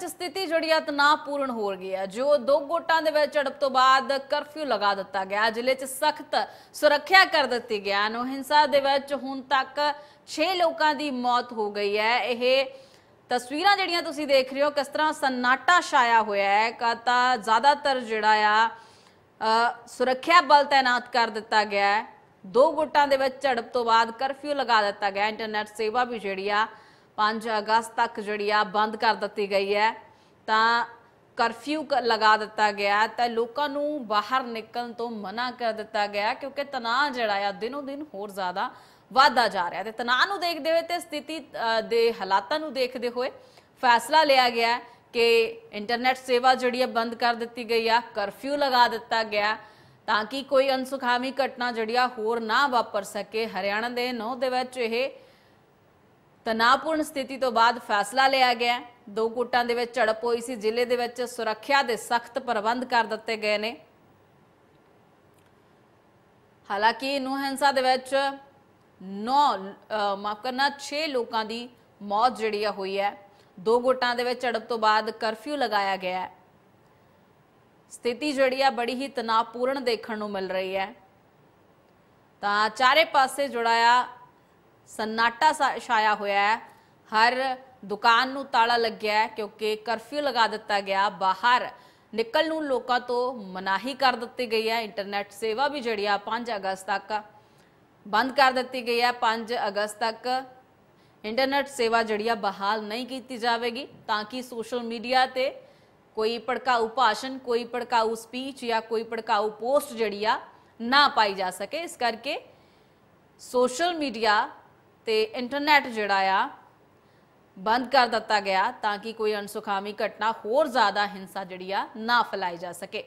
ਵਿੱਚ ਸਥਿਤੀ ਜਿਹੜੀ ਆ ਤਣਾਅਪੂਰਨ ਹੋ ਗਈ ਹੈ ਜੋ ਦੋ ਗੋਟਾਂ ਦੇ ਵਿੱਚ ਝੜਪ ਤੋਂ ਬਾਅਦ ਕਰਫਿਊ ਲਗਾ ਦਿੱਤਾ ਗਿਆ ਜ਼ਿਲ੍ਹੇ 'ਚ ਸਖਤ ਸੁਰੱਖਿਆ ਕਰ ਦਿੱਤੀ ਗਿਆ ਨੋ ਹਿੰਸਾ ਦੇ ਵਿੱਚ ਹੁਣ ਤੱਕ 6 ਲੋਕਾਂ ਦੀ ਮੌਤ ਹੋ ਗਈ ਹੈ ਇਹ ਤਸਵੀਰਾਂ ਜਿਹੜੀਆਂ ਤੁਸੀਂ ਦੇਖ ਰਹੇ ਹੋ ਕਿਸ ਤਰ੍ਹਾਂ ਸਨਾਟਾ ਛਾਇਆ ਹੋਇਆ ਹੈ ਕਾ ਤਾਂ ਜ਼ਿਆਦਾਤਰ ਜਿਹੜਾ ਆ ਸੁਰੱਖਿਆ ਬਲ ਤਾਇਨਾਤ ਕਰ ਦਿੱਤਾ ਗਿਆ ਹੈ ਦੋ ਗੁੱਟਾਂ ਦੇ ਵਿੱਚ ਝੜਪ ਤੋਂ ਬਾਅਦ ਕਰਫਿਊ ਲਗਾ ਦਿੱਤਾ ਗਿਆ ਇੰਟਰਨੈਟ ਸੇਵਾ ਵੀ ਜਿਹੜੀ ਆ 5 ਅਗਸਤ ਤੱਕ ਜਿਹੜੀ ਆ ਬੰਦ ਕਰ ਦਿੱਤੀ ਗਈ ਹੈ ਤਾਂ ਕਰਫਿਊ ਲਗਾ ਦਿੱਤਾ ਗਿਆ ਤਾਂ ਲੋਕਾਂ ਨੂੰ ਬਾਹਰ ਨਿਕਲਣ ਤੋਂ ਮਨਾ ਕਰ ਦਿੱਤਾ ਗਿਆ ਕਿਉਂਕਿ ਤਣਾਅ ਜਿਹੜਾ ਆ ਦਿਨੋ ਦਿਨ ਹੋਰ ਜ਼ਿਆਦਾ ਵਾਧਾ ਜਾ ਰਿਹਾ ਤੇ ਤਣਾਅ ਨੂੰ ਦੇਖਦੇ ਹੋਏ ਤੇ ਸਥਿਤੀ ਦੇ ਹਾਲਾਤਾਂ ਨੂੰ ਦੇਖਦੇ ਹੋਏ ਫੈਸਲਾ ਲਿਆ ਗਿਆ ਕਿ ਇੰਟਰਨੈਟ ਸੇਵਾ ਜਿਹੜੀ ਆ ਬੰਦ ਕਰ ਦਿੱਤੀ ਗਈ ਆ ਕਰਫਿਊ ਲਗਾ ਦਿੱਤਾ ਗਿਆ ਤਾਂ ਕਿ ਕੋਈ ਅਨਸੁਖਾਵੀ ਘਟਨਾ ਜਿਹੜੀ ਆ ਹੋਰ ਨਾ ਵਾਪਰ ਸਕੇ ਹਰਿਆਣਾ ਦੇ ਨੌ ਦੇ ਵਿੱਚ ਇਹ ਤਣਾਪੂਰਨ ਸਥਿਤੀ ਤੋਂ ਬਾਅਦ ਫੈਸਲਾ ਲਿਆ ਗਿਆ ਦੋ ਗੁੱਟਾਂ ਦੇ ਵਿੱਚ ਝੜਪ ਹੋਈ ਸੀ ਜ਼ਿਲ੍ਹੇ ਦੇ ਵਿੱਚ ਸੁਰੱਖਿਆ ਦੇ ਸਖਤ ਪ੍ਰਬੰਧ ਕਰ ਦਿੱਤੇ ਗਏ ਨੇ ਹਾਲਾਂਕਿ ਨੂੰ ਦੇ ਵਿੱਚ 9 ਮਾਫ ਕਰਨਾ 6 ਲੋਕਾਂ ਦੀ ਮੌਤ ਜਿਹੜੀ ਆ ਹੋਈ ਹੈ ਦੋ ਗੁੱਟਾਂ ਦੇ ਵਿੱਚ ਝੜਪ ਤੋਂ ਬਾਅਦ ਕਰਫਿਊ ਲਗਾਇਆ ਗਿਆ ਹੈ ਸਥਿਤੀ ਜਿਹੜੀ ਆ ਬੜੀ ਹੀ ਤਣਾਪੂਰਨ ਦੇਖਣ ਨੂੰ ਮਿਲ ਰਹੀ ਹੈ ਤਾਂ ਚਾਰੇ ਪਾਸੇ ਜੁੜਾਇਆ ਸਨਾਟਾ ਛਾਇਆ ਹੋਇਆ ਹੈ ਹਰ ਦੁਕਾਨ ਨੂੰ ਤਾਲਾ ਲੱਗਿਆ ਕਿਉਂਕਿ ਕਰਫਿਊ ਲਗਾ ਦਿੱਤਾ ਗਿਆ ਬਾਹਰ ਨਿਕਲ ਨੂੰ ਲੋਕਾਂ ਤੋਂ ਮਨਾਹੀ ਕਰ ਦਿੱਤੀ ਗਈ ਹੈ ਇੰਟਰਨੈਟ ਸੇਵਾ ਵੀ ਜਿਹੜੀ ਆ 5 ਅਗਸਤ ਤੱਕ ਬੰਦ ਕਰ ਦਿੱਤੀ ਗਈ ਹੈ 5 ਅਗਸਤ ਤੱਕ ਇੰਟਰਨੈਟ ਸੇਵਾ ਜਿਹੜੀ ਆ ਬਹਾਲ ਨਹੀਂ ਕੀਤੀ ਜਾਵੇਗੀ ਤਾਂ ਕਿ ਸੋਸ਼ਲ ਮੀਡੀਆ ਤੇ ਕੋਈ ਭੜਕਾਊ ਭਾਸ਼ਣ ਕੋਈ ਭੜਕਾਊ ਸਪੀਚ ਜਾਂ ਕੋਈ ਭੜਕਾਊ ਪੋਸਟ ਜਿਹੜੀ ਆ ਨਾ ਪਾਈ ਜਾ ਸਕੇ ਇਸ ਕਰਕੇ ਸੋਸ਼ਲ ਮੀਡੀਆ ਤੇ ਇੰਟਰਨੈਟ ਜਿਹੜਾ ਆ ਬੰਦ ਕਰ ਦਿੱਤਾ ਗਿਆ ਤਾਂ ਕਿ ਕੋਈ ਅਨਸੁਖਾਮੀ ਘਟਨਾ ਹੋਰ ਜ਼ਿਆਦਾ ਹਿੰਸਾ ਜਿਹੜੀ ਆ ਨਾ ਫੈਲਾਈ ਜਾ ਸਕੇ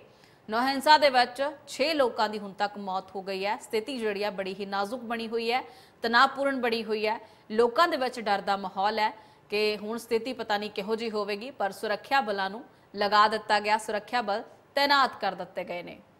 ਨੋ ਹਿੰਸਾ ਦੇ ਵਿੱਚ 6 ਲੋਕਾਂ ਦੀ ਹੁਣ ਤੱਕ ਮੌਤ ਹੋ ਗਈ ਹੈ ਸਥਿਤੀ ਜਿਹੜੀ ਆ ਬੜੀ ਹੀ ਨਾਜ਼ੁਕ ਬਣੀ ਹੋਈ ਹੈ ਤਣਾਅਪੂਰਨ ਬਣੀ ਹੋਈ ਹੈ ਲੋਕਾਂ ਦੇ ਵਿੱਚ ਡਰ ਦਾ ਮਾਹੌਲ ਹੈ ਕਿ ਹੁਣ ਸਥਿਤੀ ਪਤਾ ਨਹੀਂ ਕਿਹੋ ਜੀ ਹੋਵੇਗੀ ਪਰ ਸੁਰੱਖਿਆ ਬਲਾਂ ਨੂੰ ਲਗਾ ਦਿੱਤਾ ਗਿਆ ਸੁਰੱਖਿਆ ਬਲ ਤੈਨਾਤ ਕਰ ਦਿੱਤੇ ਗਏ ਨੇ